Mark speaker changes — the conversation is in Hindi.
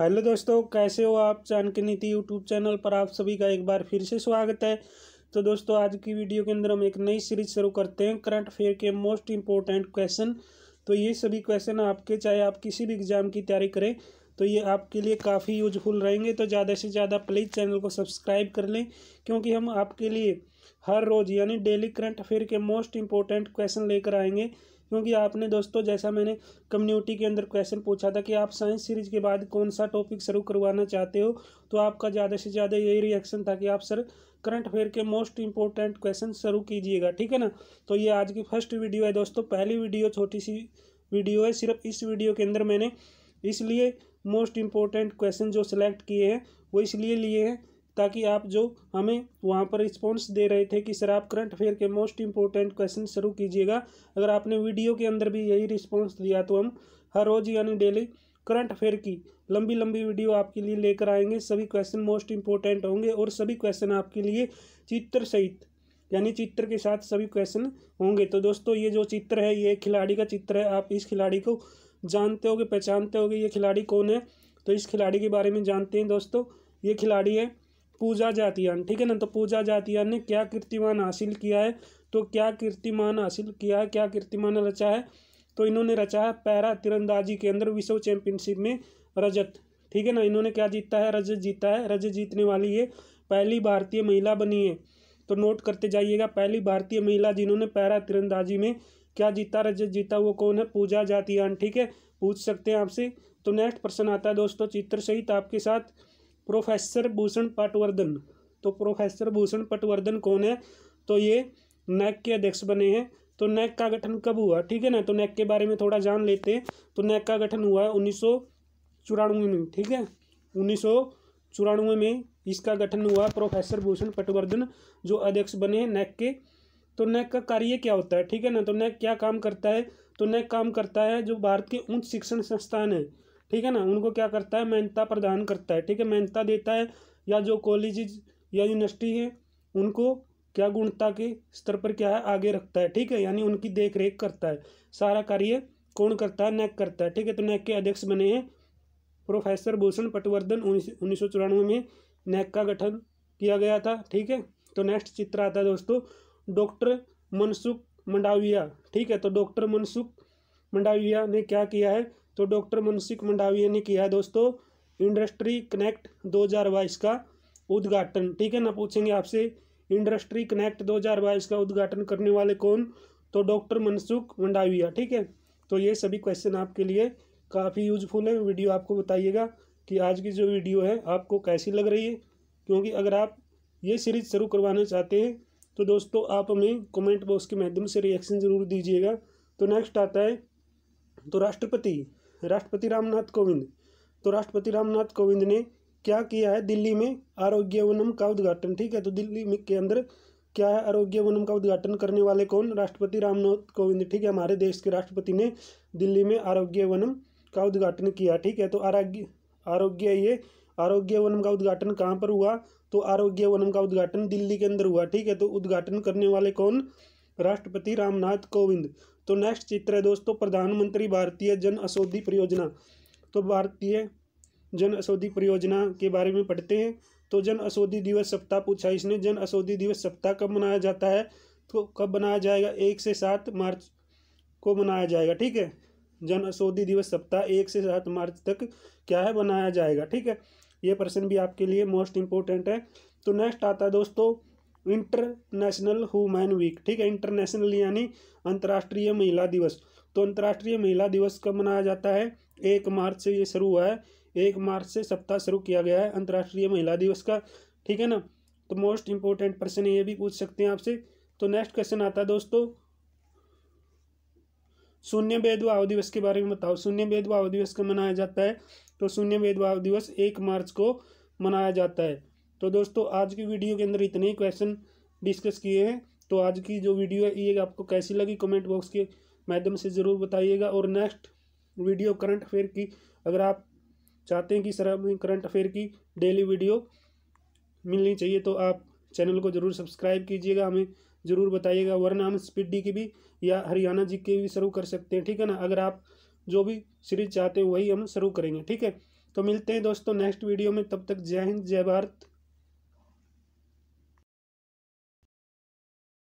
Speaker 1: हेलो दोस्तों कैसे हो आप चांद नीति यूट्यूब चैनल पर आप सभी का एक बार फिर से स्वागत है तो दोस्तों आज की वीडियो के अंदर हम एक नई सीरीज शुरू करते हैं करंट अफेयर के मोस्ट इम्पोर्टेंट क्वेश्चन तो ये सभी क्वेश्चन आपके चाहे आप किसी भी एग्ज़ाम की तैयारी करें तो ये आपके लिए काफ़ी यूजफुल रहेंगे तो ज़्यादा से ज़्यादा प्लीज़ चैनल को सब्सक्राइब कर लें क्योंकि हम आपके लिए हर रोज़ यानी डेली करंट अफेयर के मोस्ट इम्पोर्टेंट क्वेश्चन लेकर आएंगे क्योंकि आपने दोस्तों जैसा मैंने कम्युनिटी के अंदर क्वेश्चन पूछा था कि आप साइंस सीरीज के बाद कौन सा टॉपिक शुरू करवाना चाहते हो तो आपका ज़्यादा से ज़्यादा यही रिएक्शन था कि आप सर करंट अफेयर के मोस्ट इंपॉर्टेंट क्वेश्चन शुरू कीजिएगा ठीक है ना तो ये आज की फर्स्ट वीडियो है दोस्तों पहली वीडियो छोटी सी वीडियो है सिर्फ इस वीडियो के अंदर मैंने इसलिए मोस्ट इम्पोर्टेंट क्वेश्चन जो सिलेक्ट किए हैं वो इसलिए लिए हैं ताकि आप जो हमें वहाँ पर रिस्पॉन्स दे रहे थे कि सर आप करंट अफेयर के मोस्ट इंपॉर्टेंट क्वेश्चन शुरू कीजिएगा अगर आपने वीडियो के अंदर भी यही रिस्पॉन्स दिया तो हम हर रोज़ यानी डेली करंट अफेयर की लंबी लंबी वीडियो आपके लिए लेकर आएंगे सभी क्वेश्चन मोस्ट इंपॉर्टेंट होंगे और सभी क्वेश्चन आपके लिए चित्र सहित यानी चित्र के साथ सभी क्वेश्चन होंगे तो दोस्तों ये जो चित्र है ये खिलाड़ी का चित्र है आप इस खिलाड़ी को जानते होगे पहचानते होगे ये खिलाड़ी कौन है तो इस खिलाड़ी के बारे में जानते हैं दोस्तों ये खिलाड़ी है पूजा जातियान ठीक है ना तो पूजा जातियान ने क्या कीर्तिमान हासिल किया है तो क्या कीर्तिमान हासिल किया है क्या कीर्तिमान रचा है तो इन्होंने रचा है पैरा तिरंदाजी के अंदर विश्व चैंपियनशिप में रजत ठीक है ना इन्होंने क्या जीता है रजत जीता है रजत जीतने वाली ये पहली भारतीय महिला बनी है तो नोट करते जाइएगा पहली भारतीय महिला जिन्होंने पैरा तिरंदाजी में क्या जीता रजत जीता वो कौन है पूजा जातियान ठीक है पूछ सकते हैं आपसे तो नेक्स्ट प्रश्न आता है दोस्तों चित्र सहित आपके साथ प्रोफेसर भूषण पटवर्धन तो प्रोफेसर भूषण पटवर्धन कौन है तो ये नैक के अध्यक्ष बने हैं तो नैक का गठन कब हुआ ठीक है ना तो नैक के बारे में थोड़ा जान लेते हैं तो नैक का गठन हुआ है उन्नीस चौरानवे में ठीक है उन्नीस चौरानवे में इसका गठन हुआ प्रोफेसर भूषण पटवर्धन जो अध्यक्ष बने हैं नैक के तो नैक का कार्य क्या होता है ठीक है ना तो नैक क्या काम करता है तो नैक काम करता है जो भारत के उच्च शिक्षण संस्थान है ठीक है ना उनको क्या करता है मान्यता प्रदान करता है ठीक है मान्यता देता है या जो कॉलेज या यूनिवर्सिटी है उनको क्या गुणता के स्तर पर क्या है आगे रखता है ठीक है यानी उनकी देख रेख करता है सारा कार्य कौन करता है नैक करता है ठीक है तो नैक के अध्यक्ष बने हैं प्रोफेसर भूषण पटवर्धन उन्नीस सौ चौरानवे में नैक का गठन किया गया था ठीक है तो नेक्स्ट चित्र आता है दोस्तों डॉक्टर मनसुख मंडाविया ठीक है तो डॉक्टर मनसुख मंडाविया ने क्या किया है तो डॉक्टर मनसुख मंडाविया ने किया है दोस्तों इंडस्ट्री कनेक्ट 2022 का उद्घाटन ठीक है ना पूछेंगे आपसे इंडस्ट्री कनेक्ट 2022 का उद्घाटन करने वाले कौन तो डॉक्टर मनसुख मंडाविया ठीक है तो ये सभी क्वेश्चन आपके लिए काफ़ी यूजफुल है वीडियो आपको बताइएगा कि आज की जो वीडियो है आपको कैसी लग रही है क्योंकि अगर आप ये सीरीज शुरू करवाना चाहते हैं तो दोस्तों आप हमें कमेंट बॉक्स के माध्यम से रिएक्शन ज़रूर दीजिएगा तो नेक्स्ट आता है तो राष्ट्रपति राष्ट्रपति रामनाथ कोविंद तो राष्ट्रपति रामनाथ कोविंद ने क्या किया है दिल्ली में आरोग्य वनम का उद्घाटन ठीक है तो दिल्ली में के अंदर क्या है आरोग्य वनम का उद्घाटन करने वाले कौन राष्ट्रपति रामनाथ कोविंद ठीक है हमारे देश के राष्ट्रपति ने दिल्ली में आरोग्य वनम का उद्घाटन किया ठीक है तो आरोग्य आरोग्य ये आरोग्य वनम का उद्घाटन कहाँ पर हुआ तो आरोग्य वनम का उद्घाटन दिल्ली के अंदर हुआ ठीक है तो उद्घाटन करने वाले कौन राष्ट्रपति रामनाथ कोविंद तो नेक्स्ट चित्र है दोस्तों प्रधानमंत्री भारतीय जन औषधि परियोजना तो भारतीय जन औषधि परियोजना के बारे में पढ़ते हैं तो जन औषधि दिवस सप्ताह पूछा इसने जन औषधि दिवस सप्ताह कब मनाया जाता है तो कब मनाया जाएगा एक से सात मार्च को मनाया जाएगा ठीक है जन औषधि दिवस सप्ताह एक से सात मार्च तक क्या है मनाया जाएगा ठीक है ये प्रश्न भी आपके लिए मोस्ट इम्पोर्टेंट है तो नेक्स्ट आता है दोस्तों इंटरनेशनल हुमैन वीक ठीक है इंटरनेशनल यानी अंतर्राष्ट्रीय महिला दिवस तो अंतर्राष्ट्रीय महिला दिवस कब मनाया जाता है एक मार्च से ये शुरू हुआ है एक मार्च से सप्ताह शुरू किया गया है अंतर्राष्ट्रीय महिला दिवस का ठीक है ना तो मोस्ट इंपॉर्टेंट प्रश्न ये भी पूछ सकते हैं आपसे तो नेक्स्ट क्वेश्चन आता है दोस्तों शून्य भेदभाव दिवस के बारे में बताओ शून्य भेदभाव दिवस कब मनाया जाता है तो शून्य भेदभाव दिवस एक मार्च को मनाया जाता है तो दोस्तों आज की वीडियो के अंदर इतने ही क्वेश्चन डिस्कस किए हैं तो आज की जो वीडियो है ये आपको कैसी लगी कमेंट बॉक्स के माध्यम से ज़रूर बताइएगा और नेक्स्ट वीडियो करंट अफेयर की अगर आप चाहते हैं कि सर हमें करंट अफेयर की डेली वीडियो मिलनी चाहिए तो आप चैनल को ज़रूर सब्सक्राइब कीजिएगा हमें ज़रूर बताइएगा वरना हम स्पीडी की भी या हरियाणा जी के भी शुरू कर सकते हैं ठीक है ना अगर आप जो भी सीरीज चाहते हैं वही हम शुरू करेंगे ठीक है तो मिलते हैं दोस्तों नेक्स्ट वीडियो में तब तक जय हिंद जय भारत